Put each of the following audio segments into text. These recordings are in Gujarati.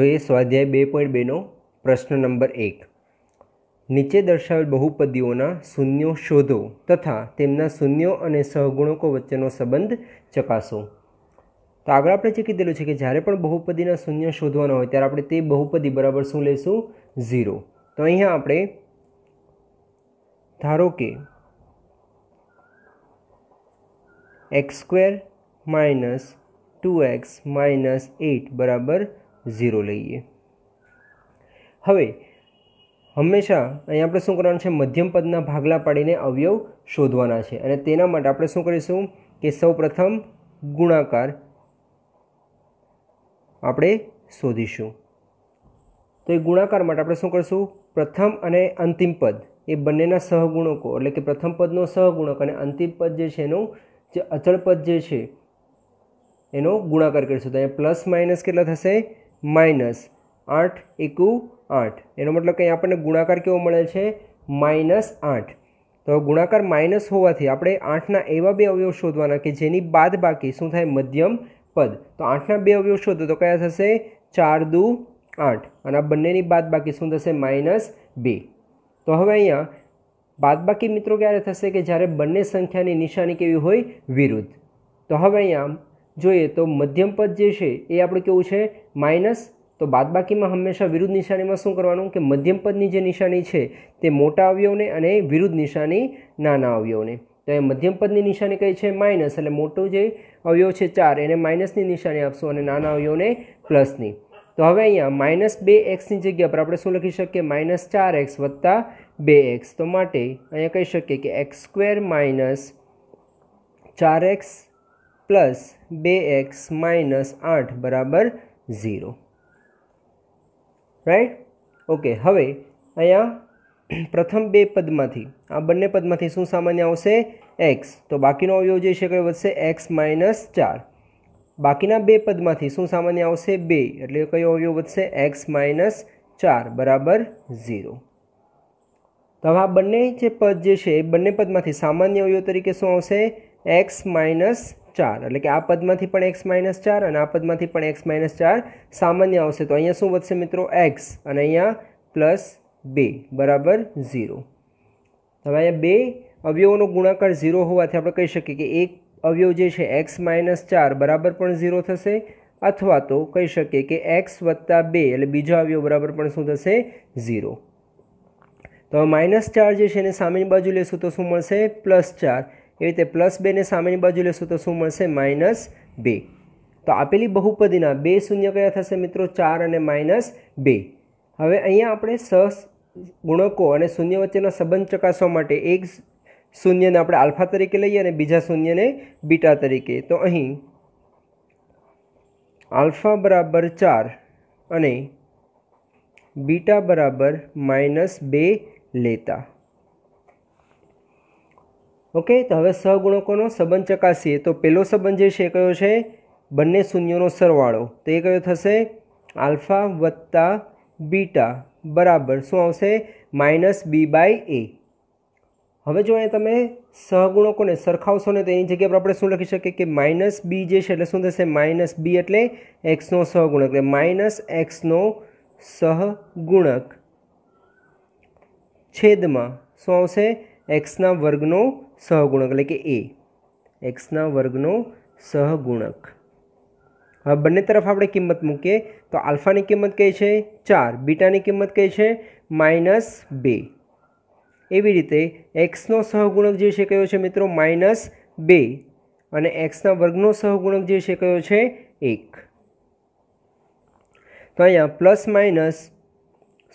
જોઈએ સ્વાધ્યાય બે પોઈન્ટ બેનો પ્રશ્ન નંબર એક નીચે દર્શાવેલ બહુપદીઓના શૂન્યો શોધો તથા તેમના શૂન્યો અને સહગુણકો વચ્ચેનો સંબંધ ચકાસો તો આગળ આપણે જે કીધેલું છે કે જ્યારે પણ બહુપદીના શૂન્ય શોધવાના હોય ત્યારે આપણે તે બહુપદી બરાબર શું લઈશું ઝીરો તો અહીંયા આપણે ધારો કે x square minus two x minus eight બરાબર ઝીરો લઈએ હવે હંમેશા અહીં આપણે શું કરવાનું છે મધ્યમ પદના ભાગલા પાડીને અવયવ શોધવાના છે અને તેના માટે આપણે શું કરીશું કે સૌપ્રથમ ગુણાકાર આપણે શોધીશું તો એ ગુણાકાર માટે આપણે શું કરીશું પ્રથમ અને અંતિમ પદ એ બંનેના સહગુણકો એટલે કે પ્રથમ પદનો સહગુણક અને અંતિમ પદ જે છે એનું જે અચળ પદ જે છે એનો ગુણાકાર કરીશું તો અહીંયા પ્લસ માઇનસ કેટલા થશે માઇનસ આઠ એકુ આઠ એનો મતલબ કંઈ આપણને ગુણાકાર કેવો મળે છે માઇનસ આઠ તો ગુણાકાર માઇનસ હોવાથી આપણે આઠના એવા બે અવયવ શોધવાના કે જેની બાદ બાકી શું થાય મધ્યમ પદ તો આઠના બે અવયવ શોધો તો કયા થશે ચાર દુ આઠ અને આ બંનેની બાદ બાકી શું થશે માઇનસ બે તો હવે અહીંયા બાદબાકી મિત્રો ક્યારે થશે કે જ્યારે બંને સંખ્યાની નિશાની કેવી હોય વિરુદ્ધ તો હવે અહીંયા જોઈએ તો મધ્યમ પદ જે છે એ આપણે કેવું છે માઇનસ તો બાદબાકીમાં હંમેશા વિરુદ્ધ નિશાનીમાં શું કરવાનું કે મધ્યમ પદની જે નિશાની છે તે મોટા અવયવને અને વિરુદ્ધ નિશાની નાના અવયવને તો એ મધ્યમ પદની નિશાની કઈ છે માઇનસ એટલે મોટો જે અવયવ છે ચાર એને માઇનસની નિશાની આપશું અને નાના અવયવને પ્લસની તો હવે અહીંયા માઇનસ બે એક્સની જગ્યા પર આપણે શું લખી શકીએ માઇનસ ચાર એક્સ વત્તા બે એક્સ તો માટે અહીંયા કહી શકીએ કે એક્સ સ્ક્વેર માઇનસ ચાર એક્સ પ્લસ બે એક્સ માઇનસ આઠ બરાબર ઝીરો રાઈટ ઓકે હવે અહીંયા પ્રથમ બે પદમાંથી આ બંને પદમાંથી શું સામાન્ય આવશે એક્સ તો બાકીનો અવયવ જે છે કયો વધશે એક્સ માઇનસ ચાર બાકીના બે પદમાંથી શું સામાન્ય આવશે બે એટલે કયો અવયવ વધશે એક્સ માઇનસ ચાર બરાબર ઝીરો તો હવે આ બંને જે પદ જે છે એ બંને પદમાંથી સામાન્ય અવયવ તરીકે શું આવશે એક્સ માઇનસ ચાર એટલે કે આ પદમાંથી પણ એક્સ માઇનસ ચાર અને આ પદમાંથી પણ એક્સ માઇનસ ચાર સામાન્ય આવશે તો અહીંયા શું વધશે મિત્રો એક્સ અને અહીંયા પ્લસ બે બરાબર ઝીરો હવે અહીંયા બે અવયવોનો ગુણાકાર ઝીરો હોવાથી આપણે કહી શકીએ કે એક અવયવ જે છે એક્સ માઇનસ ચાર બરાબર પણ ઝીરો થશે અથવા તો કહી શકીએ કે એક્સ વત્તા બે એટલે બીજો અવયવ બરાબર પણ શું થશે ઝીરો તો માઇનસ ચાર જે છે એને સામેની બાજુ લેશું તો શું મળશે પ્લસ ચાર એવી રીતે પ્લસ બેને સામેની બાજુ લેશું તો શું મળશે માઇનસ બે તો આપેલી બહુપદીના બે શૂન્ય કયા થશે મિત્રો ચાર અને માઇનસ બે હવે અહીંયા આપણે સહ ગુણકો અને શૂન્ય વચ્ચેના સંબંધ ચકાસવા માટે એક શૂન્યને આપણે આલ્ફા તરીકે લઈએ અને બીજા શૂન્યને બીટા તરીકે તો અહીં આલ્ફા બરાબર ચાર અને બીટા બરાબર માઇનસ બે લેતા ઓકે તો હવે સહગુણકોનો સંબંધ ચકાસીએ તો પહેલો સંબંધ જે છે કયો છે બંને શૂન્યોનો સરવાળો તો એ કયો થશે આલ્ફા વત્તા બીટા બરાબર શું આવશે માઇનસ બી બાય એ હવે જો અહીંયા તમે સહગુણકોને સરખાવશો ને તો એની જગ્યા પર આપણે શું લખી શકીએ કે માઇનસ બી જે છે એટલે શું થશે માઇનસ બી એટલે એક્સનો સહગુણક એટલે માઇનસ એક્સનો સહગુણક છેદમાં શું આવશે એક્સના વર્ગનો સહગુણક એટલે કે એ એક્સના વર્ગનો સહગુણક હવે બંને તરફ આપણે કિંમત મૂકીએ તો આલ્ફાની કિંમત કઈ છે ચાર બીટાની કિંમત કઈ છે માઇનસ બે એવી રીતે એક્સનો સહગુણક જે છે કયો છે મિત્રો માઇનસ બે અને એક્સના વર્ગનો સહગુણક જે છે કયો છે એક તો અહીંયા પ્લસ માઇનસ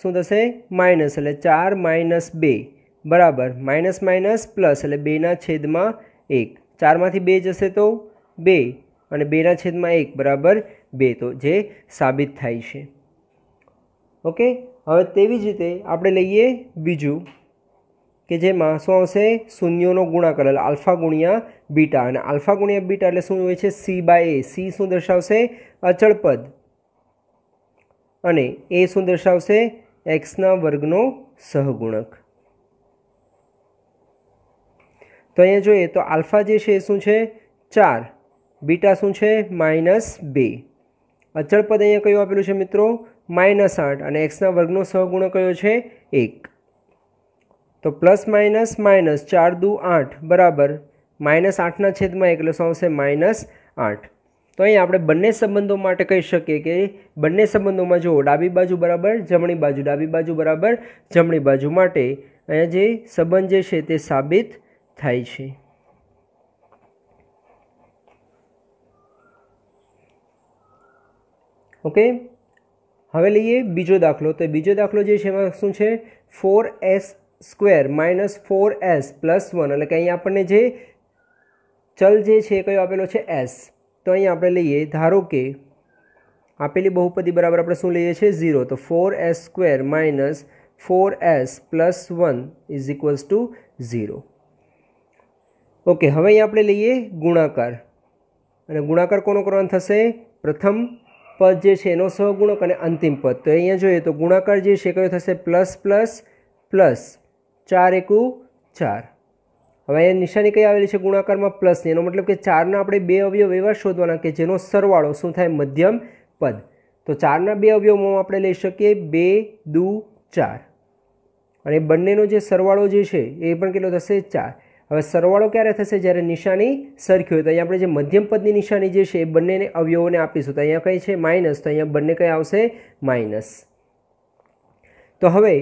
શું થશે માઇનસ એટલે ચાર માઇનસ બે બરાબર માઇનસ માઇનસ પ્લસ એટલે બેના છેદમાં એક ચારમાંથી બે જશે તો બે અને બેના છેદમાં એક બરાબર બે તો જે સાબિત થાય છે ઓકે હવે તેવી જ રીતે આપણે લઈએ બીજું કે જેમાં શું આવશે શૂન્યોનો ગુણાકાર એટલે આલ્ફા ગુણ્યા બીટા અને આલ્ફા ગુણ્યા બીટા એટલે શું હોય છે સી બાય એ સી શું દર્શાવશે અચળપદ અને એ શું દર્શાવશે એક્સના વર્ગનો સહગુણક તો અહીંયા જોઈએ તો આલ્ફા જે છે એ શું છે ચાર બીટા શું છે માઇનસ બે અચળ પદ અહીંયા કયું આપેલું છે મિત્રો માઇનસ આઠ અને એક્સના વર્ગનો સહગુણક કયો છે એક તો પ્લસ માઇનસ માઇનસ ચાર દુ આઠ બરાબર માઇનસ આઠના છેદમાં એટલે શું આવશે માઇનસ આઠ તો અહીં આપણે બંને સંબંધો માટે કહી શકીએ કે બંને સંબંધોમાં જુઓ ડાબી બાજુ બરાબર જમણી બાજુ ડાબી બાજુ બરાબર જમણી બાજુ માટે અહીંયા જે સંબંધ જે છે તે સાબિત થાય છે ઓકે હવે લઈએ બીજો દાખલો તો બીજો દાખલો જે છે એમાં શું છે four s square minus four s plus one એટલે કે અહીં આપણને જે ચલ જે છે કયો આપેલો છે એસ તો અહીં આપણે લઈએ ધારો કે આપેલી બહુપદી બરાબર આપણે શું લઈએ છીએ ઝીરો તો four s square minus four s plus one is equals to zero okay હવે અહીં આપણે લઈએ ગુણાકાર અને ગુણાકાર કોનો કરવાનો થશે પ્રથમ પદ જે છે એનો સહગુણક અને અંતિમ પદ તો અહીંયા જોઈએ તો ગુણાકાર જે છે કયો થશે પ્લસ પ્લસ પ્લસ ચાર એકુ ચાર હવે અહીંયા નિશાની કઈ આવેલી છે ગુણાકારમાં પ્લસની એનો મતલબ કે ચારના આપણે બે અવયવ એવા શોધવાના કે જેનો સરવાળો શું થાય મધ્યમ પદ તો ચારના બે અવયવમાં આપણે લઈ શકીએ બે દુ ચાર અને બંનેનો જે સરવાળો જે છે એ પણ કેટલો થશે ચાર હવે સરવાળો ક્યારે થશે જ્યારે નિશાની સરખી હોય તો અહીંયા આપણે જે મધ્યમ પદની નિશાની જે છે એ બંનેને અવયવોને આપીશું તો અહીંયા કઈ છે માઇનસ તો અહીંયા બંને કઈ આવશે માઇનસ તો હવે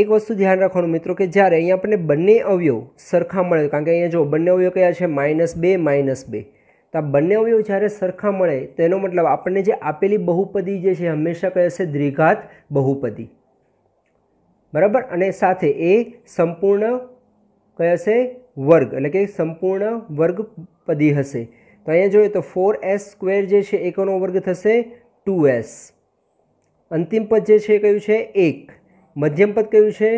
એક વસ્તુ ધ્યાન રાખવાનું મિત્રો કે જ્યારે અહીંયા આપણને બંને અવયવ સરખા મળે કારણ કે અહીંયા જો બંને અવયવ કયા છે માઇનસ બે માઇનસ બે તો આ બંને અવયવ જ્યારે સરખા મળે તેનો મતલબ આપણને જે આપેલી બહુપદી જે છે હંમેશા કહે છે દ્વિઘાત બહુપદી બરાબર અને સાથે એ સંપૂર્ણ કયા હશે વર્ગ એટલે કે સંપૂર્ણ વર્ગપદી હશે તો અહીંયા જોઈએ તો ફોર એસ સ્ક્વેર જે છે એકનો વર્ગ થશે ટુ એસ અંતિમ પદ જે છે એ કયું છે એક મધ્યમ પદ કયું છે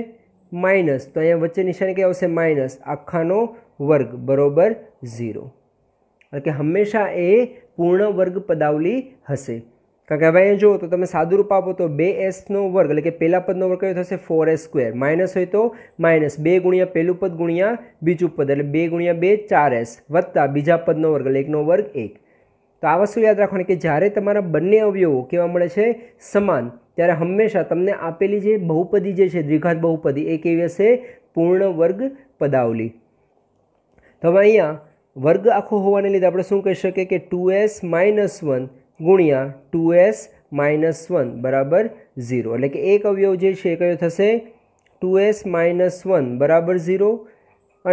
માઇનસ તો અહીંયા વચ્ચે નિશાની કઈ આવશે માઇનસ આખાનો વર્ગ બરોબર ઝીરો એટલે કે હંમેશા એ પૂર્ણ વર્ગ પદાવલી હશે કારણ કે હવે અહીંયા જુઓ તો તમે સાદું રૂપ આપો તો બે એસનો વર્ગ એટલે કે પહેલા પદનો વર્ગ કયો થશે ફોર એસ સ્ક્વેર માઇનસ હોય તો માઇનસ બે ગુણ્યા પહેલું પદ ગુણ્યા બીજું પદ એટલે બે ગુણ્યા બે ચાર એસ વત્તા બીજા પદનો વર્ગ એટલે એકનો વર્ગ એક તો આ વસ્તુ યાદ રાખવાની કે જ્યારે તમારા બંને અવયવો કેવા મળે છે સમાન ત્યારે હંમેશા તમને આપેલી જે બહુપદી જે છે દ્વિઘાત બહુપદી એ કેવી હશે પૂર્ણ વર્ગ પદાવલી તો હવે અહીંયા વર્ગ આખો હોવાને લીધે આપણે શું કહી શકીએ કે ટુ એસ માઇનસ વન ગુણ્યા ટુ એસ માઇનસ વન બરાબર ઝીરો એટલે કે એક અવયવ જે છે કયો થશે ટુ એસ માઇનસ વન બરાબર ઝીરો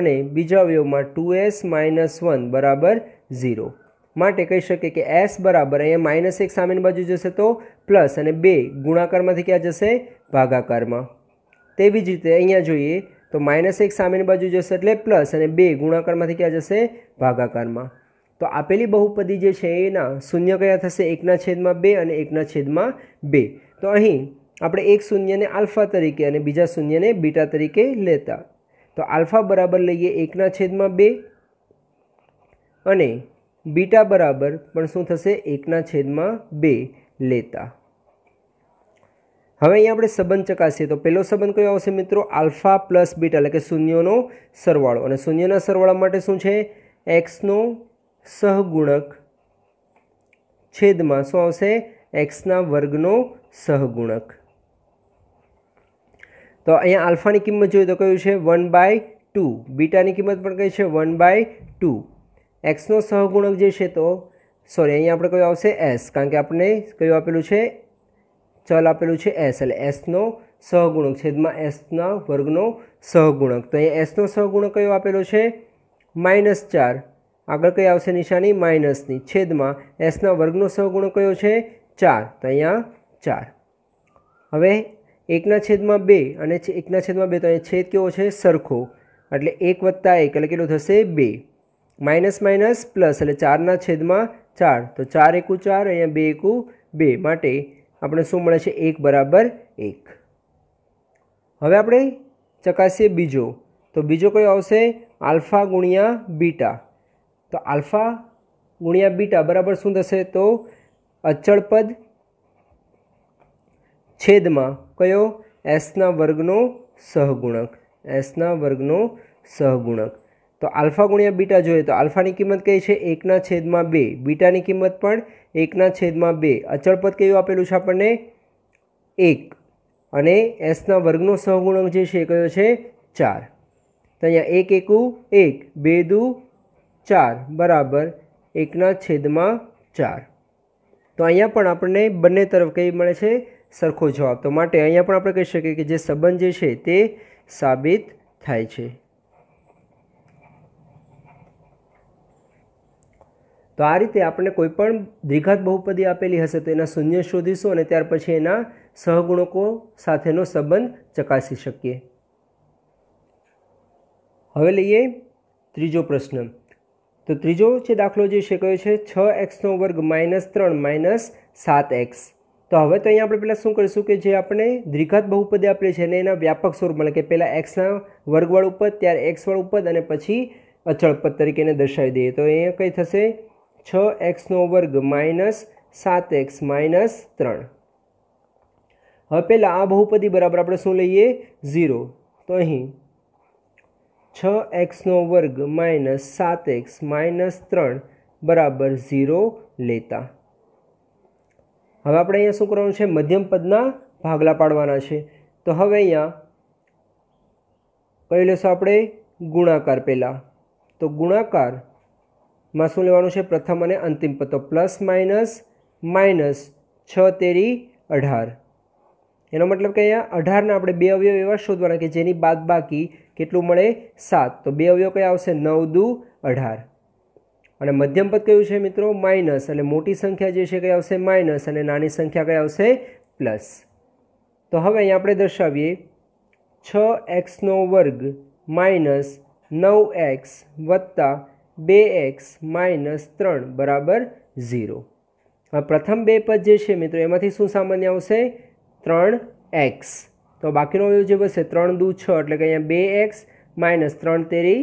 અને બીજા અવયવમાં ટુ એસ માઇનસ વન બરાબર ઝીરો માટે કહી શકીએ કે એસ બરાબર અહીંયા માઇનસ એક સામેની બાજુ જશે તો પ્લસ અને બે ગુણાકારમાંથી ક્યાં જશે ભાગાકારમાં તેવી જ રીતે અહીંયા જોઈએ તો માઇનસ એક સામેની બાજુ જશે એટલે પ્લસ અને બે ગુણાકારમાંથી ક્યાં જશે ભાગાકારમાં તો આપેલી બહુપદી જે છે એના શૂન્ય કયા થશે એકના છેદમાં બે અને એકના છેદમાં બે તો અહીં આપણે એક શૂન્યને આલ્ફા તરીકે અને બીજા શૂન્યને બીટા તરીકે લેતા તો આલ્ફા બરાબર લઈએ એકના છેદમાં બે અને બીટા બરાબર પણ શું થશે એકના છેદમાં બે લેતા હવે અહીંયા આપણે સંબંધ ચકાસીએ તો પહેલો સંબંધ કયો આવશે મિત્રો આલ્ફા પ્લસ બીટા એટલે કે શૂન્યનો સરવાળો અને શૂન્યના સરવાળા માટે શું છે એક્સનો સહગુણક છેદમાં શું આવશે એક્સના વર્ગનો સહગુણક તો અહીંયા આલ્ફાની કિંમત જોઈએ તો કયું છે વન બાય ટુ બીટાની કિંમત પણ કઈ છે વન બાય ટુ એક્સનો સહગુણક જે છે તો સોરી અહીંયા આપણે કયું આવશે એસ કારણ કે આપણે કયું આપેલું છે ચલ આપેલું છે એસ એટલે એસનો સહગુણક છેદમાં એસના વર્ગનો સહગુણક તો અહીંયા એસનો સહગુણક કયો આપેલો છે માઇનસ ચાર આગળ કઈ આવશે નિશાની માઇનસની છેદમાં એસના વર્ગનો સહગુણક કયો છે ચાર તો અહીંયા ચાર હવે એકના છેદમાં બે અને એકના છેદમાં બે તો અહીંયા છેદ કેવો છે સરખો એટલે એક વત્તા એક એટલે કેટલું થશે બે માઇનસ માઇનસ પ્લસ એટલે ચારના છેદમાં ચાર તો ચાર એકું ચાર અહીંયા બે એકું બે માટે આપણે શું મળે છે એક બરાબર એક હવે આપણે ચકાસીએ બીજો તો બીજો કયો આવશે આલ્ફા ગુણ્યા બીટા તો આલ્ફા ગુણ્યા બીટા બરાબર શું થશે તો અચળ પદ છેદમાં કયો એસના વર્ગનો સહગુણક એસના વર્ગનો સહગુણક તો આલ્ફા ગુણ્યા બીટા જોઈએ તો આલ્ફાની કિંમત કઈ છે એકના છેદમાં બે બીટાની કિંમત પણ એકના છેદમાં બે અચળ પદ કયું આપેલું છે આપણને એક અને એસના વર્ગનો સહગુણક જે છે એ કયો છે ચાર તો અહીંયા એક એકું એક બે દુ ચાર બરાબર એકના છેદમાં ચાર તો અહીંયા પણ આપણને બંને તરફ કંઈ મળે છે સરખો જવાબ તો માટે અહીંયા પણ આપણે કહી શકીએ કે જે સંબંધ જે છે તે સાબિત થાય છે તો આ રીતે આપણે કોઈ પણ દ્વિઘાત બહુપદી આપેલી હશે તો એના શૂન્ય શોધીશું અને ત્યાર પછી એના સહગુણકો સાથેનો સંબંધ ચકાસી શકીએ હવે લઈએ ત્રીજો પ્રશ્ન તો ત્રીજો જે દાખલો જે છે કયો છે છ એક્સનો વર્ગ માઇનસ ત્રણ માઇનસ સાત એક્સ તો હવે તો અહીંયા આપણે પહેલાં શું કરીશું કે જે આપણે દ્વિઘાત બહુપદી આપેલી છે ને એના વ્યાપક સ્વરૂપ મળે કે પહેલાં એક્સના વર્ગવાળું પદ ત્યાર એક્સવાળું ઉપર અને પછી અચળ પદ તરીકે એને દર્શાવી દઈએ તો અહીંયા કંઈ થશે છ એક્સનો વર્ગ માઇનસ સાત એક્સ માઇનસ ત્રણ હવે પહેલાં આ બહુપદી બરાબર આપણે શું લઈએ ઝીરો તો અહીં છ એક્સનો વર્ગ માઇનસ સાત એક્સ માઇનસ ત્રણ બરાબર ઝીરો લેતા હવે આપણે અહીંયા શું કરવાનું છે મધ્યમ પદના ભાગલા પાડવાના છે તો હવે અહીંયા કહી લેશું આપણે ગુણાકાર પહેલાં તો ગુણાકારમાં શું લેવાનું છે પ્રથમ અને અંતિમ પદ તો પ્લસ માઇનસ માઇનસ છ તેરી અઢાર એનો મતલબ કે અહીંયા અઢારના આપણે બે અવયવ એવા શોધવાના કે જેની બાદ બાકી કેટલું મળે સાત તો બે અવયવ કયા આવશે નવ દુ અઢાર અને મધ્યમ પદ કયું છે મિત્રો માઇનસ એટલે મોટી સંખ્યા જે છે કઈ આવશે માઇનસ અને નાની સંખ્યા કઈ આવશે પ્લસ તો હવે અહીં આપણે દર્શાવીએ છ એક્સનો વર્ગ માઇનસ નવ એક્સ વત્તા બે એક્સ માઇનસ ત્રણ બરાબર ઝીરો પ્રથમ બે પદ જે છે મિત્રો એમાંથી શું સામાન્ય આવશે ત્રણ એક્સ તો બાકીનો અવયવ જે બનશે ત્રણ દુ છ એટલે કે અહીંયા બે એક્સ માઇનસ ત્રણ તેરી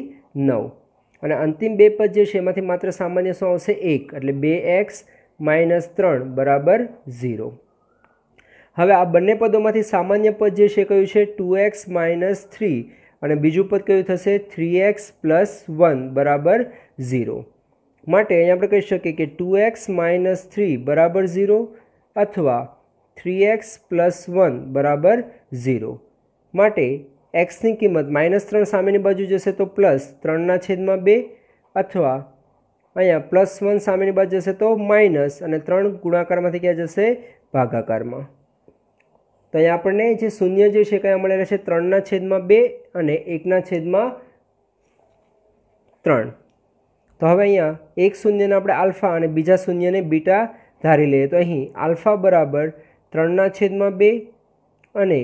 નવ અને અંતિમ બે પદ જે છે એમાંથી માત્ર સામાન્ય શું આવશે એક એટલે બે એક્સ માઇનસ ત્રણ બરાબર ઝીરો હવે આ બંને પદોમાંથી સામાન્ય પદ જે છે કયું છે ટુ એક્સ માઇનસ થ્રી અને બીજું પદ કયું થશે થ્રી એક્સ પ્લસ વન બરાબર ઝીરો માટે અહીંયા આપણે કહી શકીએ કે ટુ એક્સ માઇનસ થ્રી બરાબર ઝીરો અથવા થ્રી એક્સ પ્લસ વન બરાબર ઝીરો માટે એક્સની કિંમત માઇનસ ત્રણ સામેની બાજુ જશે તો પ્લસ ત્રણના છેદમાં બે અથવા અહીંયા પ્લસ વન સામેની બાજુ જશે તો માઇનસ અને ત્રણ ગુણાકારમાંથી ક્યાં જશે ભાગાકારમાં તો અહીંયા આપણને જે શૂન્ય જે છે કયા મળેલા છે ત્રણના છેદમાં બે અને એકના છેદમાં ત્રણ તો હવે અહીંયા એક શૂન્યને આપણે આલ્ફા અને બીજા શૂન્યને બીટા ધારી લઈએ તો અહીં આલ્ફા બરાબર ત્રણના છેદમાં બે અને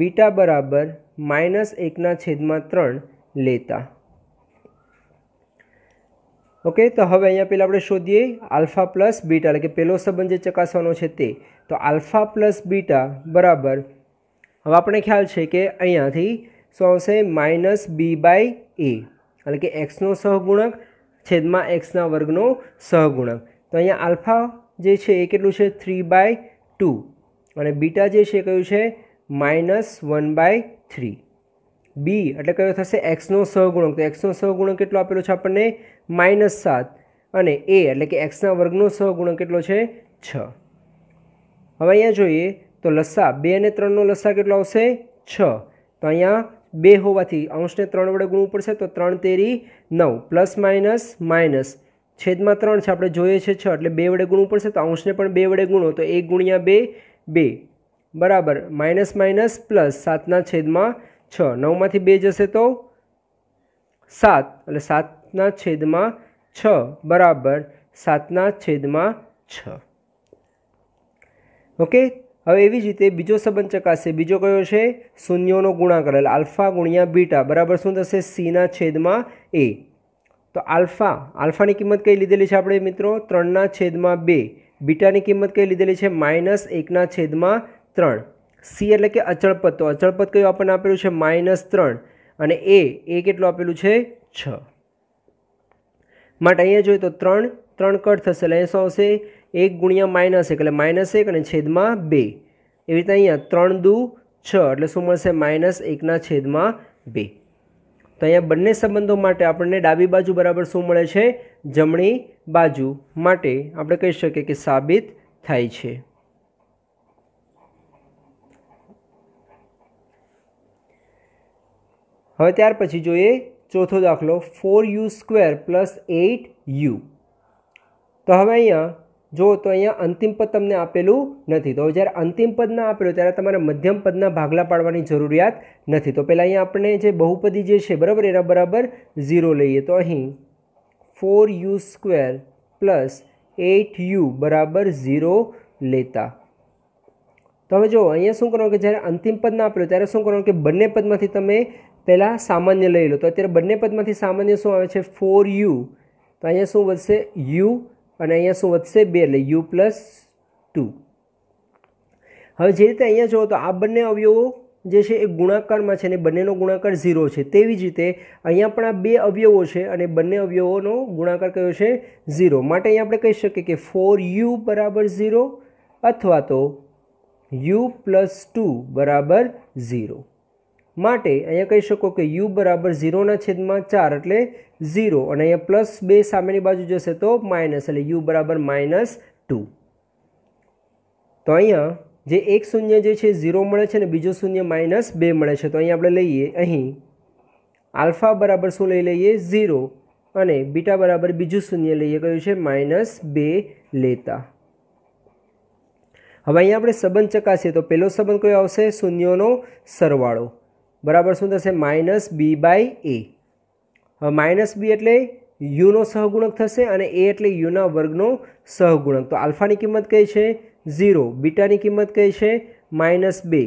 બીટા બરાબર માઇનસ એકના છેદમાં ત્રણ લેતા ઓકે તો હવે અહીંયા પહેલાં આપણે શોધીએ આલ્ફા પ્લસ બીટા એટલે કે પહેલો સંબંધ જે ચકાસવાનો છે તે તો આલ્ફા પ્લસ બીટા બરાબર હવે આપણે ખ્યાલ છે કે અહીંયાથી શું આવશે માઇનસ બી બાય એ એટલે કે એક્સનો સહગુણક છેદમાં એક્સના વર્ગનો સહગુણક તો અહીંયા આલ્ફા જે છે એ કેટલું છે થ્રી બાય ટુ અને બીટા જે છે કયું છે માઇનસ વન બાય થ્રી બી એટલે કયો થશે એક્સનો સહગુણક તો એક્સનો સહગુણક કેટલો આપેલો છે આપણને માઇનસ સાત અને એ એટલે કે એક્સના વર્ગનો સહગુણક કેટલો છે છ હવે અહીંયા જોઈએ તો લસ્સા બે અને ત્રણનો લસ્સા કેટલો આવશે છ તો અહીંયા બે હોવાથી અંશને ત્રણ વડે ગુણવું પડશે તો ત્રણ તેરી નવ પ્લસ માઇનસ માઇનસ છેદમાં ત્રણ છે આપણે જોઈએ છે છ એટલે બે વડે ગુણવું પડશે તો અંશને પણ બે વડે ગુણો તો એક ગુણ્યા બે બે બરાબર માઇનસ માઇનસ પ્લસ સાતના છેદમાં છ નવમાંથી બે જશે તો સાત એટલે સાતના છેદમાં છ બરાબર સાતના છેદમાં છ ઓકે હવે એવી જ રીતે બીજો સંબંધ ચકાસે બીજો કયો છે શૂન્યોનો ગુણાકાર એટલે આલ્ફા ગુણ્યા બીટા બરાબર શું થશે સીના છેદમાં એ તો આલ્ફા આલ્ફાની કિંમત કઈ લીધેલી છે આપણે મિત્રો ત્રણના છેદમાં બે બીટાની કિંમત કઈ લીધેલી છે માઇનસ એકના છેદમાં ત્રણ સી એટલે કે અચળપત તો અચળપત કયું આપણને આપેલું છે માઇનસ ત્રણ અને એ એ કેટલું આપેલું છે છ માટે અહીંયા જોઈએ તો ત્રણ ત્રણ કટ થશે એટલે અહીંયા શું આવશે એક ગુણ્યા માઇનસ એક એટલે માઇનસ એક અને છેદમાં બે એવી રીતે અહીંયા ત્રણ દુ છ એટલે શું મળશે માઇનસ એકના છેદમાં બે તો અહીંયા બંને સંબંધો માટે આપણને ડાબી બાજુ બરાબર શું મળે છે જમણી બાજુ માટે આપણે કહી શકીએ કે સાબિત થાય છે હવે ત્યાર પછી જોઈએ ચોથો દાખલો four u square plus eight u તો હવે અહીંયા જો તો અહીંયા અંતિમ પદ તમને આપેલું નથી તો જ્યારે અંતિમ પદ ના આપેલું ત્યારે તમારે મધ્યમ પદના ભાગલા પાડવાની જરૂરિયાત નથી તો પહેલાં અહીંયા આપણે જે બહુપદી જે છે બરાબર એના બરાબર ઝીરો લઈએ તો અહીં four u square plus eight u બરાબર ઝીરો લેતા તો હવે જો અહીંયા શું કરો કે જ્યારે અંતિમ પદ ના આપેલું ત્યારે શું કરો કે બંને પદમાંથી તમે પહેલાં સામાન્ય લઈ લો તો અત્યારે બંને પદમાંથી સામાન્ય શું આવે છે ફોર યુ તો અહીંયા શું વધશે યુ અને અહીંયા શું વધશે બે એટલે યુ પ્લસ ટુ હવે જે રીતે અહીંયા જુઓ તો આ બંને અવયવો જે છે એ ગુણાકારમાં છે અને બંનેનો ગુણાકાર ઝીરો છે તેવી જ રીતે અહીંયા પણ આ બે અવયવો છે અને બંને અવયવોનો ગુણાકાર કયો છે ઝીરો માટે અહીંયા આપણે કહી શકીએ કે ફોર યુ બરાબર ઝીરો અથવા તો યુ પ્લસ ટુ બરાબર ઝીરો માટે અહીંયા કહી શકો કે યુ બરાબર ઝીરોના છેદમાં ચાર એટલે ઝીરો અને અહીંયા પ્લસ બે સામેની બાજુ જશે તો માઇનસ એટલે યુ બરાબર માઇનસ ટુ તો અહીંયા જે એક શૂન્ય જે છે ઝીરો મળે છે અને બીજો શૂન્ય માઇનસ બે મળે છે તો અહીંયા આપણે લઈએ અહીં આલ્ફા બરાબર શું લઈ લઈએ ઝીરો અને બીટા બરાબર બીજું શૂન્ય લઈએ કયું છે માઇનસ બે લેતા હવે અહીંયા આપણે સંબંધ ચકાસીએ તો પહેલો સંબંધ કયો આવશે શૂન્યોનો સરવાળો બરાબર શું થશે માઇનસ બી બાય એ હવે માઇનસ બી એટલે યુનો સહગુણક થશે અને એ એટલે યુના વર્ગનો સહગુણક તો આલ્ફાની કિંમત કઈ છે ઝીરો બીટાની કિંમત કઈ છે માઇનસ બે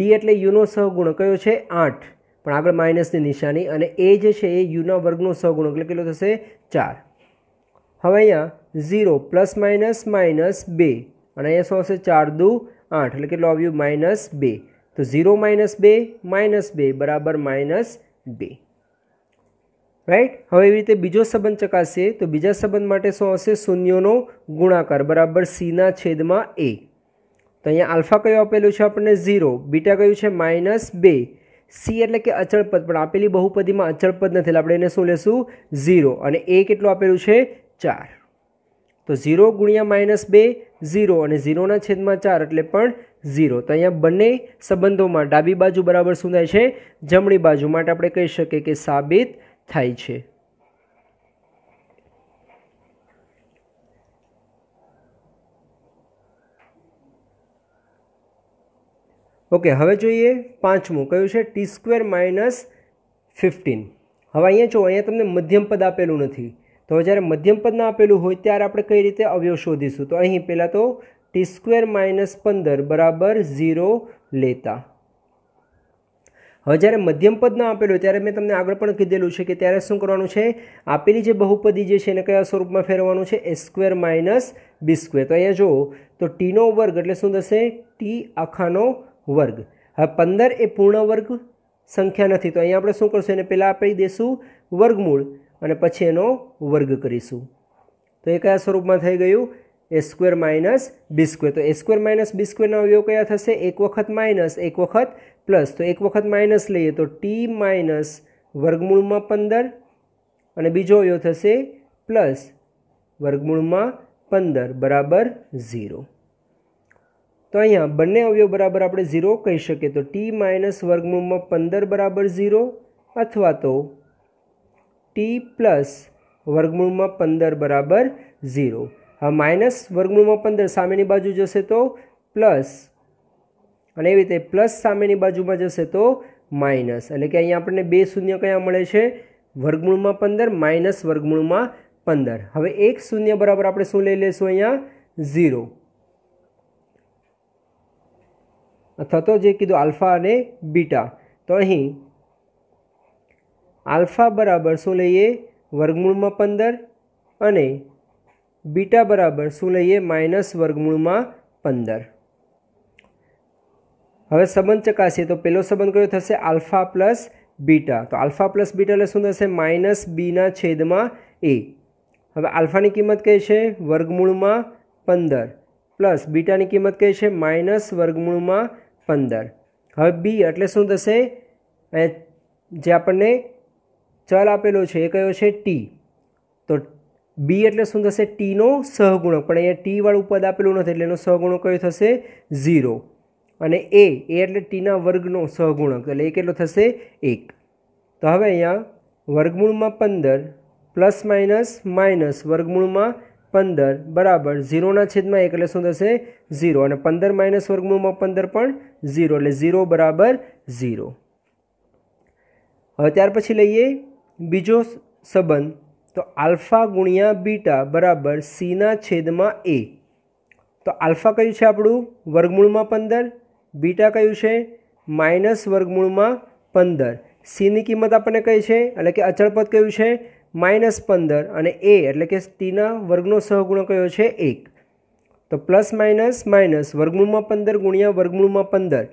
બી એટલે યુનો સહગુણક કયો છે આઠ પણ આગળ માઇનસની નિશાની અને એ જે છે એ યુના વર્ગનો સહગુણક એટલે કેટલો થશે ચાર હવે અહીંયા ઝીરો પ્લસ માઇનસ માઇનસ બે અને અહીંયા શું હશે ચાર દુ આઠ એટલે કેટલું આવ્યું માઇનસ બે તો ઝીરો માઇનસ બે માઇનસ બે બરાબર માઇનસ બે રાઈટ હવે એવી રીતે બીજો સંબંધ ચકાસીએ તો બીજા સંબંધ માટે શું આવશે શૂન્યનો ગુણાકાર બરાબર સીના છેદમાં એ તો અહીંયા આલ્ફા કયું આપેલું છે આપણને ઝીરો બીટા કયું છે માઇનસ બે સી એટલે કે અચળપદ પણ આપેલી બહુપદીમાં અચળપદ નથી આપણે એને શું લેશું ઝીરો અને એ કેટલું આપેલું છે ચાર તો ઝીરો ગુણ્યા માઇનસ બે ઝીરો અને ઝીરોના છેદમાં ચાર એટલે પણ ઝીરો તો અહીંયા બંને સંબંધોમાં ડાબી બાજુ બરાબર શું થાય છે જમણી બાજુ માટે આપણે કહી શકીએ કે સાબિત થાય છે ઓકે હવે જોઈએ પાંચમું કયું છે ટી સ્ક્વેર માઇનસ ફિફ્ટીન હવે અહીંયા જો અહીંયા તમને મધ્યમ પદ આપેલું નથી તો જ્યારે મધ્યમ પદ ના આપેલું હોય ત્યારે આપણે કઈ રીતે અવયવ શોધીશું તો અહીં પહેલાં તો ટી સ્ક્વેર માઇનસ પંદર બરાબર ઝીરો લેતા હવે જ્યારે મધ્યમ પદ ના આપેલું ત્યારે મેં તમને આગળ પણ કીધેલું છે કે ત્યારે શું કરવાનું છે આપેલી જે બહુપદી જે છે એને કયા સ્વરૂપમાં ફેરવાનું છે a square minus b square તો અહીંયા જુઓ તો ટીનો વર્ગ એટલે શું થશે ટી આખાનો વર્ગ હવે પંદર એ પૂર્ણ વર્ગ સંખ્યા નથી તો અહીંયા આપણે શું કરશું એને પહેલાં આપી દઈશું વર્ગમૂળ અને પછી એનો વર્ગ કરીશું તો એ કયા સ્વરૂપમાં થઈ ગયું a square minus b square તો એ સ્ક્વેર માઇનસ બી સ્ક્વેરના અવયવ કયા થશે એક વખત માઇનસ એક વખત પ્લસ તો એક વખત માઇનસ લઈએ તો ટી માઇનસ વર્ગમૂળમાં પંદર અને બીજો અવયવ થશે પ્લસ વર્ગમૂળમાં પંદર બરાબર ઝીરો તો અહીંયા બંને અવયવ બરાબર આપણે ઝીરો કહી શકીએ તો ટી માઇનસ વર્ગમૂળમાં પંદર બરાબર ઝીરો અથવા તો ટી પ્લસ વર્ગમૂળમાં પંદર બરાબર ઝીરો હવે માઇનસ વર્ગમૂળમાં પંદર સામેની બાજુ જશે તો પ્લસ અને એવી રીતે પ્લસ સામેની બાજુમાં જશે તો માઇનસ એટલે કે અહીંયા આપણને બે શૂન્ય કયા મળે છે વર્ગમૂળમાં પંદર માઇનસ વર્ગમૂળમાં પંદર હવે એક શૂન્ય બરાબર આપણે શું લઈ લઈશું અહીંયા ઝીરો અથવા તો જે કીધું આલ્ફા અને બીટા તો અહીં આલ્ફા બરાબર શું લઈએ વર્ગમૂળમાં પંદર અને બીટા બરાબર શું લઈએ માઇનસ વર્ગમૂળમાં પંદર હવે સંબંધ ચકાસીએ તો પેલો સંબંધ કયો થશે આલ્ફા પ્લસ બીટા તો આલ્ફા પ્લસ બીટા એટલે શું થશે માઇનસ બીના છેદમાં એ હવે આલ્ફાની કિંમત કઈ છે વર્ગમૂળમાં પંદર પ્લસ બીટાની કિંમત કઈ છે માઇનસ વર્ગમૂળમાં પંદર હવે બી એટલે શું થશે જે આપણને ચલ આપેલો છે એ કયો છે ટી તો બી એટલે શું થશે ટીનો સહગુણક પણ અહીંયા ટીવાળું પદ આપેલું નથી એટલે એનો સહગુણક કયો થશે ઝીરો અને એ એ એટલે ટીના વર્ગનો સહગુણક એટલે એ કેટલો થશે એક તો હવે અહીંયા વર્ગમૂળમાં પંદર પ્લસ માઇનસ માઇનસ વર્ગમૂળમાં પંદર બરાબર ઝીરોના છેદમાં એક એટલે શું થશે ઝીરો અને પંદર માઇનસ વર્ગમૂળમાં પંદર પણ ઝીરો એટલે ઝીરો બરાબર ઝીરો હવે ત્યાર પછી લઈએ બીજો સંબંધ તો આલ્ફા ગુણ્યા બીટા બરાબર સીના છેદમાં એ તો આલ્ફા કયું છે આપણું વર્ગમૂળમાં પંદર બીટા કયું છે માઇનસ વર્ગમૂળમાં પંદર સીની કિંમત આપણને કઈ છે એટલે કે અચળપદ કયું છે માઇનસ પંદર અને એ એટલે કે ટીના વર્ગનો સહગુણો કયો છે એક તો પ્લસ માઇનસ માઇનસ વર્ગમૂળમાં પંદર ગુણ્યા વર્ગમૂળમાં પંદર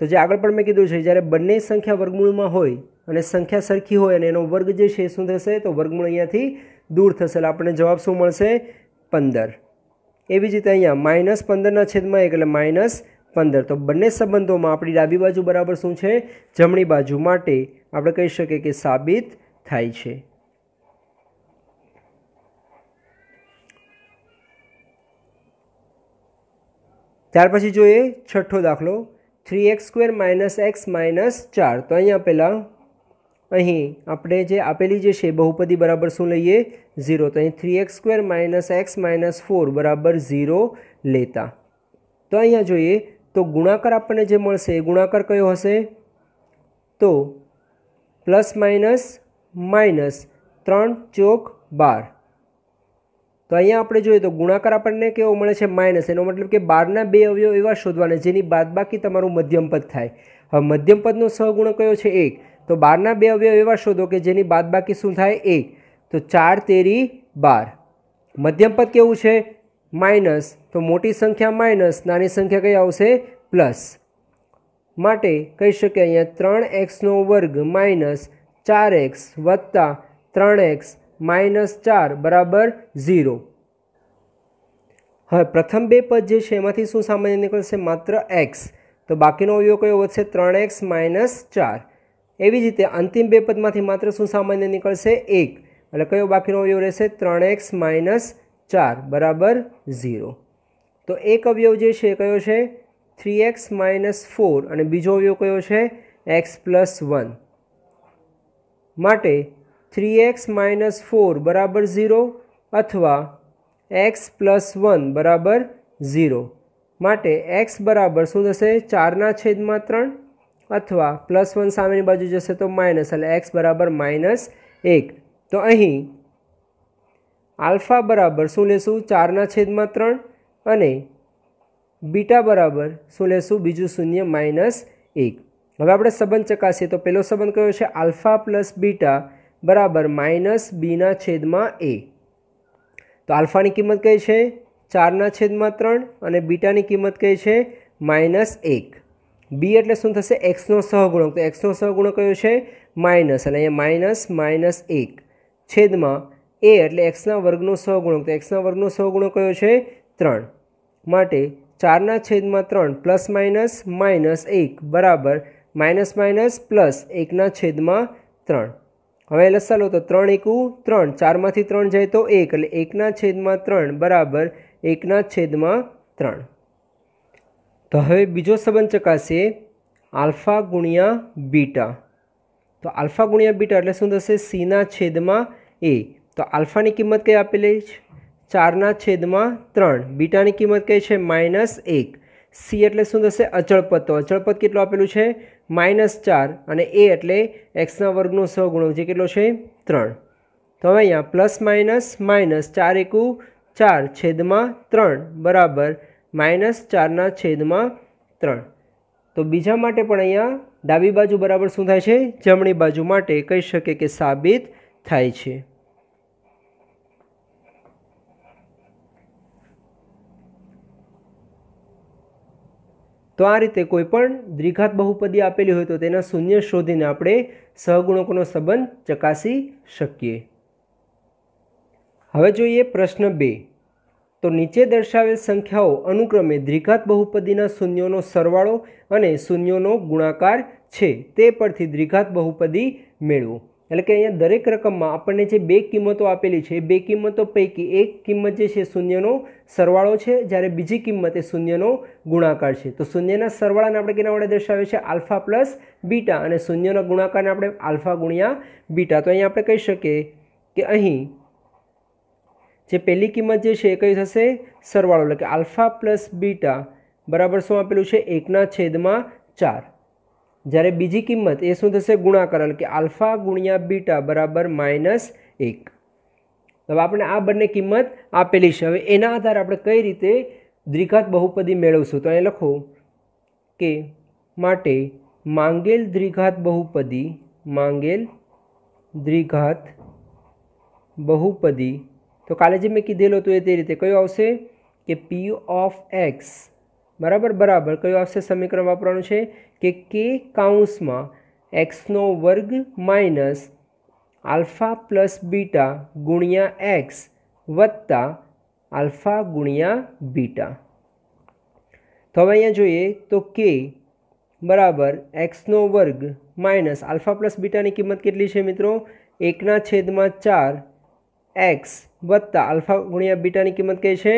તો જે આગળ પણ મેં કીધું છે જ્યારે બંને સંખ્યા વર્ગમૂળમાં હોય અને સંખ્યા સરખી હોય અને એનો વર્ગ જે છે શું થશે તો વર્ગમૂળ અહીંયાથી દૂર થશે એટલે આપણને જવાબ શું મળશે પંદર એવી જ રીતે અહીંયા માઇનસ પંદરના છેદમાં એક એટલે માઇનસ પંદર તો બંને સંબંધોમાં આપણી ડાબી બાજુ બરાબર શું છે જમણી બાજુ માટે આપણે કહી શકીએ કે સાબિત થાય છે ત્યાર પછી જોઈએ છઠ્ઠો દાખલો three x square minus x minus ચાર તો અહીંયા પહેલાં અહીં આપણે જે આપેલી જે છે બહુપદી બરાબર શું લઈએ ઝીરો તો અહીં three x square minus x minus four બરાબર ઝીરો લેતા તો અહીંયા જોઈએ તો ગુણાકાર આપણને જે મળશે એ ગુણાકાર કયો હશે તો પ્લસ માઇનસ માઇનસ ત્રણ ચોક બાર તો અહીંયા આપણે જોઈએ તો ગુણાકાર આપણને કેવો મળે છે માઇનસ એનો મતલબ કે બારના બે અવયવ એવા શોધવાના જેની બાદબાકી તમારું મધ્યમપદ થાય હવે મધ્યમપદનો પદનો સહગુણક કયો છે એક તો બારના બે અવયવ એવા શોધો કે જેની બાદબાકી શું થાય એક તો ચાર તેરી બાર મધ્યમ પદ કેવું છે માઇનસ તો મોટી સંખ્યા માઇનસ નાની સંખ્યા કઈ આવશે પ્લસ માટે કહી શકે અહીંયા ત્રણ એક્સનો વર્ગ માઇનસ ચાર એક્સ વત્તા ત્રણ એક્સ માઇનસ ચાર બરાબર ઝીરો હવે પ્રથમ બે પદ જે છે એમાંથી શું સામાન્ય નીકળશે માત્ર એક્સ તો બાકીનો અવયવ કયો વધશે ત્રણ એક્સ માઇનસ ચાર એવી જ રીતે અંતિમ બે પદમાંથી માત્ર શું સામાન્ય નીકળશે એક એટલે કયો બાકીનો અવયવ રહેશે ત્રણ એક્સ માઇનસ ચાર બરાબર ઝીરો તો એક અવયવ જે છે કયો છે થ્રી એક્સ માઇનસ ફોર અને બીજો અવયવ કયો છે એક્સ પ્લસ વન માટે થ્રી એક્સ માઇનસ ફોર બરાબર ઝીરો અથવા એક્સ પ્લસ વન બરાબર ઝીરો માટે એક્સ બરાબર શું થશે ચારના છેદમાં ત્રણ અથવા પ્લસ વન સામેની બાજુ જશે તો માઇનસ એટલે એક્સ બરાબર માઇનસ એક તો અહીં આલ્ફા બરાબર શું લેશું ચારના છેદમાં ત્રણ અને બીટા બરાબર શું લેશું બીજું શૂન્ય માઇનસ એક હવે આપણે સંબંધ ચકાસીએ તો પહેલો સંબંધ કયો છે આલ્ફા પ્લસ બીટા બરાબર માઇનસ બીના છેદમાં એ તો આલ્ફાની કિંમત કઈ છે ચારના છેદમાં ત્રણ અને બીટાની કિંમત કઈ છે માઇનસ એક બી એટલે શું થશે એક્સનો સહગુણક તો એક્સનો સહગુણક કયો છે માઇનસ અને અહીંયા માઇનસ માઇનસ એક છેદમાં એ એટલે એક્સના વર્ગનો સહગુણક તો એક્સના વર્ગનો સહગુણક કયો છે ત્રણ માટે ચારના છેદમાં ત્રણ પ્લસ માઇનસ માઇનસ એક બરાબર માઇનસ માઇનસ પ્લસ એકના છેદમાં ત્રણ હવે લસા લો તો ત્રણ એકુ ત્રણ ચારમાંથી ત્રણ જાય તો એક એટલે એકના છેદમાં ત્રણ બરાબર એકના છેદમાં ત્રણ તો હવે બીજો સંબંધ ચકાસીએ આલ્ફા ગુણ્યા બીટા તો આલ્ફા ગુણ્યા બીટા એટલે શું થશે સીના છેદમાં એ તો આલ્ફાની કિંમત કઈ આપેલી છે ચારના છેદમાં ત્રણ બીટાની કિંમત કઈ છે માઇનસ એક સી એટલે શું થશે અચળપદ તો અચળપદ કેટલું આપેલું છે માઇનસ ચાર અને એ એટલે એક્સના વર્ગનો સહગુણક જે કેટલો છે ત્રણ તો હવે અહીંયા પ્લસ માઇનસ માઇનસ ચાર એકુ ચાર છેદમાં ત્રણ બરાબર માઇનસ ચારના છેદમાં ત્રણ તો બીજા માટે પણ અહીંયા ડાબી બાજુ બરાબર શું થાય છે જમણી બાજુ માટે કહી શકે કે સાબિત થાય છે તો આ રીતે કોઈ પણ દ્વિઘાત બહુપદી આપેલી હોય તો તેના શૂન્ય શોધીને આપણે સહગુણકોનો સંબંધ ચકાસી શકીએ હવે જોઈએ પ્રશ્ન બે તો નીચે દર્શાવેલ સંખ્યાઓ અનુક્રમે દ્વિઘાત બહુપદીના શૂન્યોનો સરવાળો અને શૂન્યોનો ગુણાકાર છે તે પરથી દ્વિઘાત બહુપદી મેળવો એટલે કે અહીંયા દરેક રકમમાં આપણને જે બે કિંમતો આપેલી છે એ બે કિંમતો પૈકી એક કિંમત જે છે શૂન્યનો સરવાળો છે જ્યારે બીજી કિંમત એ શૂન્યનો ગુણાકાર છે તો શૂન્યના સરવાળાને આપણે કેના વડે દર્શાવીએ છે આલ્ફા પ્લસ બીટા અને શૂન્યના ગુણાકારને આપણે આલ્ફા ગુણ્યા બીટા તો અહીંયા આપણે કહી શકીએ કે અહીં જે પહેલી કિંમત જે છે એ કઈ થશે સરવાળો એટલે કે આલ્ફા પ્લસ બીટા બરાબર શું આપેલું છે એકના છેદમાં ચાર જ્યારે બીજી કિંમત એ શું થશે ગુણાકાર એટલે કે આલ્ફા ગુણ્યા બીટા બરાબર માઇનસ એક હવે આપણે આ બંને કિંમત આપેલી છે હવે એના આધારે આપણે કઈ રીતે દ્વિઘાત બહુપદી મેળવશું તો અહીં લખો કે માટે માંગેલ દ્વિઘાત બહુપદી માંગેલ દ્વિઘાત બહુપદી તો કાલે જે મેં કીધેલો હતું એ તે રીતે કયો આવશે કે પી ઓફ એક્સ બરાબર બરાબર કયો આવશે સમીકરણ વાપરવાનું છે કે કે કાઉન્સમાં એક્સનો વર્ગ માઇનસ આલ્ફા પ્લસ બીટા ગુણ્યા એક્સ વત્તા આલ્ફા ગુણ્યા બીટા તો હવે અહીંયા જોઈએ તો કે બરાબર એક્સનો વર્ગ માઇનસ આલ્ફા પ્લસ બીટાની કિંમત કેટલી છે મિત્રો એકના છેદમાં ચાર એક્સ વત્તા આલ્ફા ગુણ્યા બીટાની કિંમત કઈ છે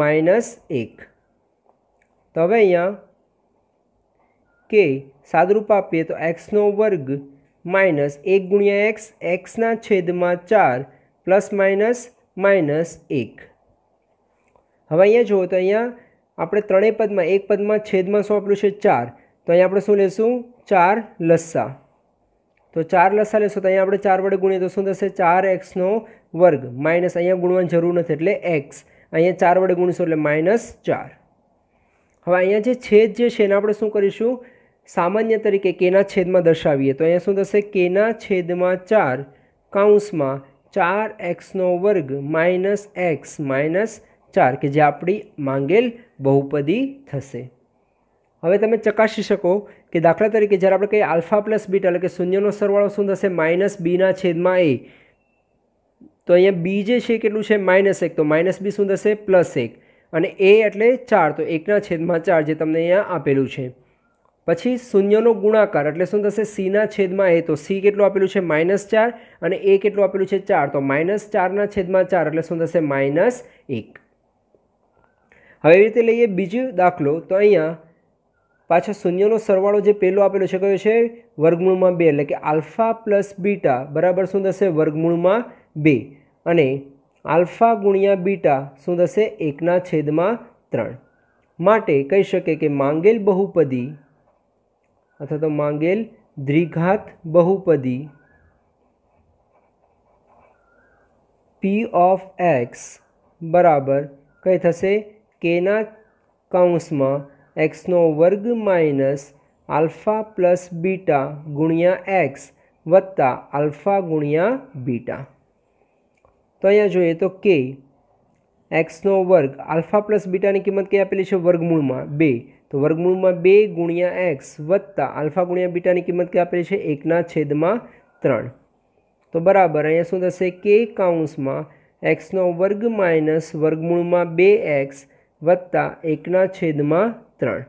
માઇનસ એક તો હવે અહીંયા કે સાદરૂપ આપીએ તો એક્સનો વર્ગ માઇનસ એક ગુણ્યા એક્સ એક્સના છેદમાં ચાર પ્લસ માઇનસ માઇનસ એક હવે અહીંયા જુઓ તો અહીંયા આપણે ત્રણેય પદમાં એક પદમાં છેદમાં શું આપણું છે ચાર તો અહીંયા આપણે શું લેશું ચાર લસ્સા તો ચાર લસ્સા લેશું તો અહીંયા આપણે ચાર વડે ગુણીએ તો શું થશે ચાર એક્સનો વર્ગ માઇનસ અહીંયા ગુણવાની જરૂર નથી એટલે એક્સ અહીંયા ચાર વડે ગુણીશું એટલે માઇનસ ચાર હવે અહીંયા જે છેદ જે છે એને આપણે શું કરીશું સામાન્ય તરીકે કેના છેદમાં દર્શાવીએ તો અહીંયા શું થશે કેના છેદમાં ચાર કાઉન્સમાં ચાર એક્સનો વર્ગ માઇનસ એક્સ માઇનસ ચાર કે જે આપણી માંગેલ બહુપદી થશે હવે તમે ચકાસી શકો કે દાખલા તરીકે જ્યારે આપણે કહીએ આલ્ફા પ્લસ બીટા એટલે કે શૂન્યનો સરવાળો શું થશે માઇનસ બીના છેદમાં એ તો અહીંયા બી જે છે કેટલું છે માઇનસ એક તો માઇનસ બી શું થશે પ્લસ એક અને એ એટલે ચાર તો એકના છેદમાં ચાર જે તમને અહીંયા આપેલું છે પછી શૂન્યનો ગુણાકાર એટલે શું થશે સીના છેદમાં એ તો સી કેટલું આપેલું છે માઇનસ ચાર અને એ કેટલું આપેલું છે ચાર તો માઇનસ ચારના છેદમાં ચાર એટલે શું થશે માઇનસ એક હવે એવી રીતે લઈએ બીજો દાખલો તો અહીંયા પાછા શૂન્યનો સરવાળો જે પહેલો આપેલો છે કયો છે વર્ગમૂળમાં બે એટલે કે આલ્ફા પ્લસ બીટા બરાબર શું થશે વર્ગમૂળમાં બે અને આલ્ફા ગુણ્યા બીટા શું થશે એકના છેદમાં ત્રણ માટે કહી શકે કે માંગેલ બહુપદી અથવા તો માંગેલ દ્વિઘાત બહુપદી પી ઓફ એક્સ બરાબર કઈ થશે કેના કૌંસમાં એક્સનો વર્ગ માઇનસ આલ્ફા પ્લસ બીટા ગુણ્યા એક્સ વત્તા આલ્ફા ગુણ્યા બીટા તો અહીંયા જોઈએ તો કે એક્સનો વર્ગ આલ્ફા પ્લસ બીટાની કિંમત કઈ આપેલી છે વર્ગમૂળમાં બે તો વર્ગમૂળમાં બે ગુણ્યા એક્સ વત્તા આલ્ફા ગુણ્યા બીટાની કિંમત કઈ આપેલી છે એકના છેદમાં ત્રણ તો બરાબર અહીંયા શું થશે કે કાઉન્સમાં એક્સનો વર્ગ માઇનસ વર્ગમૂળમાં બે એક્સ વત્તા એકના છેદમાં ત્રણ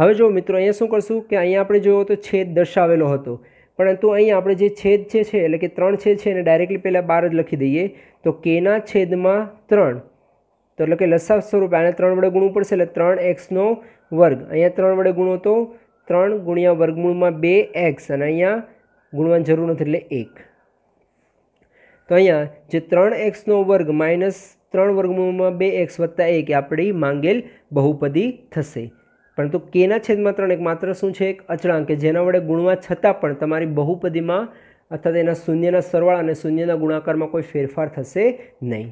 હવે જો મિત્રો અહીંયા શું કરશું કે અહીંયા આપણે જોયો તો છેદ દર્શાવેલો હતો પરંતુ અહીં આપણે જે છેદ છે છે એટલે કે ત્રણ છેદ છે એને ડાયરેક્ટલી પહેલાં બાર જ લખી દઈએ તો કેના છેદમાં ત્રણ તો એટલે કે લસાવ સ્વરૂપે આને ત્રણ વડે ગુણવું પડશે એટલે ત્રણ એક્સનો વર્ગ અહીંયા ત્રણ વડે ગુણો તો ત્રણ ગુણ્યા વર્ગમૂળમાં બે એક્સ અને અહીંયા ગુણવાની જરૂર નથી એટલે એક તો અહીંયા જે ત્રણ એક્સનો વર્ગ માઇનસ ત્રણ વર્ગમૂળમાં બે એક્સ વત્તા એક આપણી માંગેલ બહુપદી થશે પરંતુ કેના છેદમાં ત્રણ એક માત્ર શું છે એક અચળાંક કે જેના વડે ગુણવા છતાં પણ તમારી બહુપદીમાં અથવા તેના શૂન્યના સરવાળા અને શૂન્યના ગુણાકારમાં કોઈ ફેરફાર થશે નહીં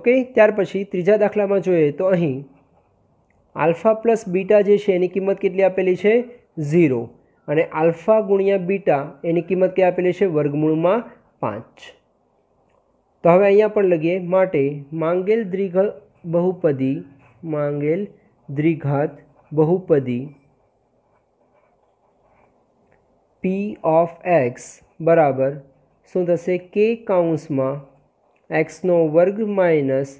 ઓકે ત્યાર પછી ત્રીજા દાખલામાં જોઈએ તો અહીં આલ્ફા પ્લસ બીટા જે છે એની કિંમત કેટલી આપેલી છે ઝીરો અને આલ્ફા ગુણ્યા બીટા એની કિંમત ક્યાં આપેલી છે વર્ગમૂળમાં પાંચ તો હવે અહીંયા પણ લગીએ માટે માંગેલ દ્વિઘ બહુપદી માંગેલ દ્વિઘાત બહુપદી પી ઓફ એક્સ બરાબર શું થશે કે કાઉન્સમાં એક્સનો વર્ગ માઇનસ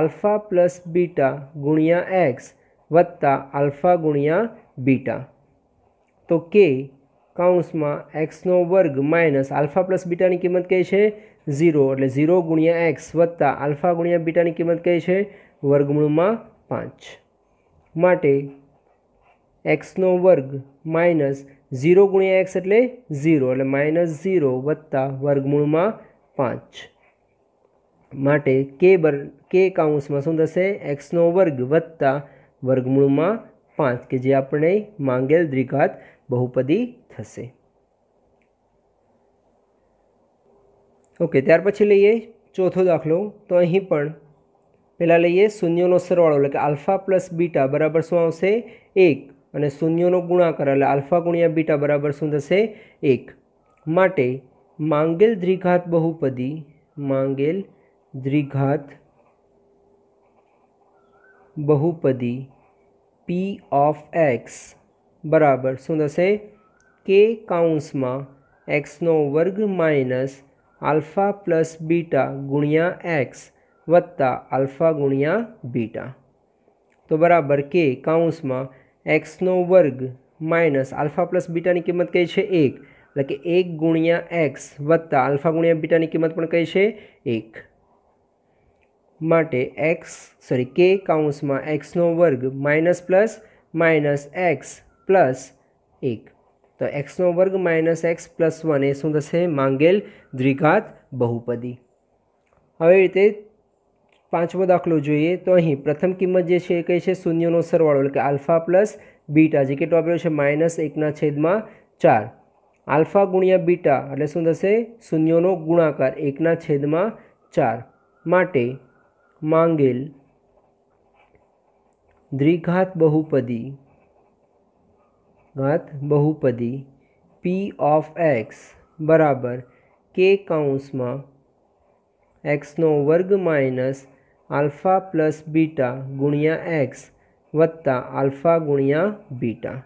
આલ્ફા પ્લસ બીટા ગુણ્યા એક્સ વત્તા આલ્ફા ગુણ્યા બીટા તો કે કાઉન્સમાં એક્સનો વર્ગ માઇનસ આલ્ફા પ્લસ બીટાની કિંમત કઈ છે ઝીરો એટલે ઝીરો ગુણ્યા એક્સ વત્તા આલ્ફા ગુણ્યા બીટાની કિંમત કઈ છે વર્ગમૂળમાં પાંચ માટે એક્સનો વર્ગ માઇનસ ઝીરો ગુણ્યા એક્સ એટલે ઝીરો એટલે માઇનસ ઝીરો વત્તા વર્ગમૂળમાં પાંચ માટે કે બર કે કાઉન્સમાં શું થશે એક્સનો વર્ગ વત્તા વર્ગમૂળમાં પાંચ કે જે આપણે માંગેલ દ્વિઘાત બહુપદી થશે ઓકે ત્યાર પછી લઈએ ચોથો દાખલો તો અહીં પણ પહેલાં લઈએ શૂન્યનો સરવાળો એટલે કે આલ્ફા પ્લસ બીટા બરાબર શું આવશે એક અને શૂન્યનો ગુણાકાર એટલે આલ્ફા ગુણ્યા બીટા બરાબર શું થશે એક માટે માંગેલ દ્વિઘાત બહુપદી માંગેલ દ્વિઘાત બહુપદી પી ઓફ એક્સ બરાબર શું થશે કે કાઉન્સમાં એક્સનો વર્ગ માઇનસ આલ્ફા પ્લસ બીટા ગુણ્યા એક્સ વત્તા આલ્ફા ગુણ્યા બીટા તો બરાબર કે કાઉન્સમાં એક્સનો વર્ગ માઇનસ આલ્ફા પ્લસ બીટાની કિંમત કઈ છે એક એટલે કે એક ગુણ્યા એક્સ વત્તા આલ્ફા ગુણ્યા બીટાની કિંમત પણ કઈ છે એક માટે એક્સ સોરી કે કાઉન્સમાં એક્સનો વર્ગ minus plus minus x plus એક તો એક્સનો વર્ગ માઇનસ એક્સ પ્લસ વન એ શું થશે માંગેલ દ્વિઘાત બહુપદી હવે રીતે પાંચમો દાખલો જોઈએ તો અહીં પ્રથમ કિંમત જે છે એ કહે છે શૂન્યનો સરવાળો એટલે કે આલ્ફા પ્લસ બીટા જે કેટલો આપેલો છે માઇનસ એકના છેદમાં ચાર આલ્ફા ગુણ્યા બીટા એટલે શું થશે શૂન્યનો ગુણાકાર એકના છેદમાં ચાર માટે માંગેલ દ્વિઘાત બહુપદી ઘાત બહુપદી પી ઓફ એક્સ બરાબર કે કાઉન્સમાં એક્સનો વર્ગ માઇનસ આલ્ફા પ્લસ બીટા ગુણ્યા એક્સ વત્તા આલ્ફા ગુણ્યા બીટા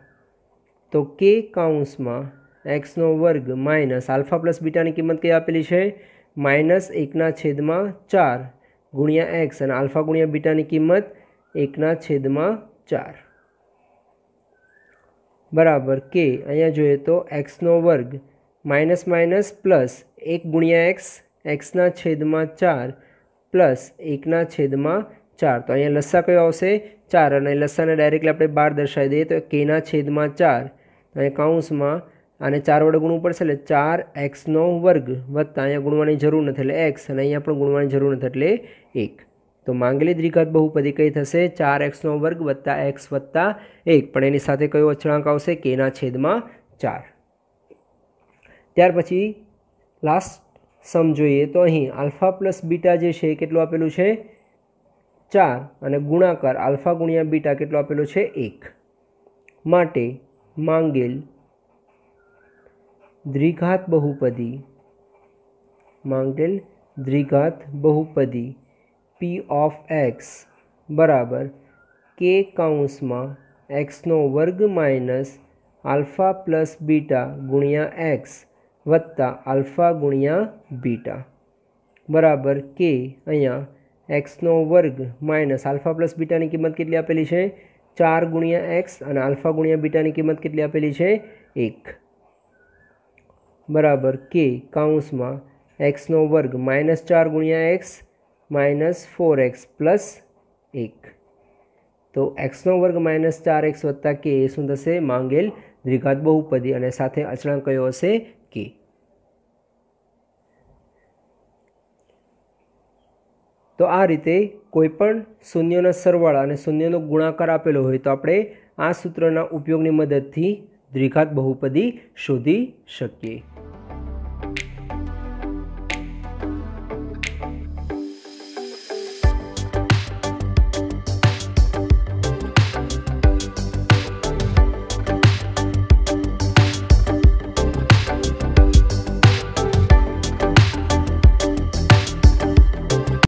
તો કે કાઉન્સમાં એક્સનો વર્ગ માઇનસ આલ્ફા પ્લસ બીટાની કિંમત કઈ આપેલી છે માઇનસ એકના છેદમાં ચાર ગુણ્યા એક્સ અને આલ્ફા ગુણ્યા બીટાની કિંમત એકના છેદમાં ચાર બરાબર કે અહીંયા જોઈએ તો એક્સનો વર્ગ માઇનસ માઇનસ પ્લસ એક ગુણ્યા એક્સ એક્સના છેદમાં ચાર પ્લસ એકના છેદમાં ચાર તો અહીંયા લસ્સા કયો આવશે ચાર અને લસ્સાને ડાયરેક્ટલી આપણે બાર દર્શાવી દઈએ તો કેના છેદમાં ચાર તો અહીંયા કાઉન્સમાં આને ચાર વડે ગુણવું પડશે એટલે ચાર એક્સનો વર્ગ વત્તા અહીંયા ગુણવાની જરૂર નથી એટલે એક્સ અને અહીંયા પણ ગુણવાની જરૂર નથી એટલે એક તો માંગલી દ્વિઘાત બહુપદી કઈ થશે ચાર એક્સનો વર્ગ વત્તા એક્સ વત્તા એક પણ એની સાથે કયો અચળાંક આવશે કેના છેદમાં ચાર ત્યાર પછી લાસ્ટ સમ જોઈએ તો અહીં આલ્ફા પ્લસ બીટા જે છે એ કેટલું આપેલું છે ચાર અને ગુણાકાર આલ્ફા ગુણ્યા બીટા કેટલો આપેલો છે એક માટે માંગેલ દ્વિઘાત બહુપદી માંગેલ દ્વિઘાત બહુપદી પી ઓફ એક્સ બરાબર કે કાઉન્સમાં એક્સનો વર્ગ માઇનસ આલ્ફા પ્લસ બીટા ગુણ્યા એક્સ વત્તા આલ્ફા ગુણ્યા બીટા બરાબર કે અહીંયા એક્સનો વર્ગ માઇનસ આલ્ફા પ્લસ બીટાની કિંમત કેટલી આપેલી છે ચાર ગુણ્યા એક્સ અને આલ્ફા ગુણ્યા બીટાની કિંમત કેટલી આપેલી છે એક બરાબર કે કાઉન્સમાં એક્સનો વર્ગ માઇનસ ચાર ગુણ્યા x minus four x plus એક તો એક્સનો વર્ગ માઇનસ ચાર એક્સ વત્તા કે એ શું થશે માંગેલ દ્વિઘાત બહુપદી અને સાથે અચળાંક કયો હશે કે તો આ રીતે કોઈ પણ શૂન્યના સરવાળા અને શૂન્યનો ગુણાકાર આપેલો હોય તો આપણે આ સૂત્રના ઉપયોગની મદદથી દ્વિઘાત બહુપદી શોધી શકીએ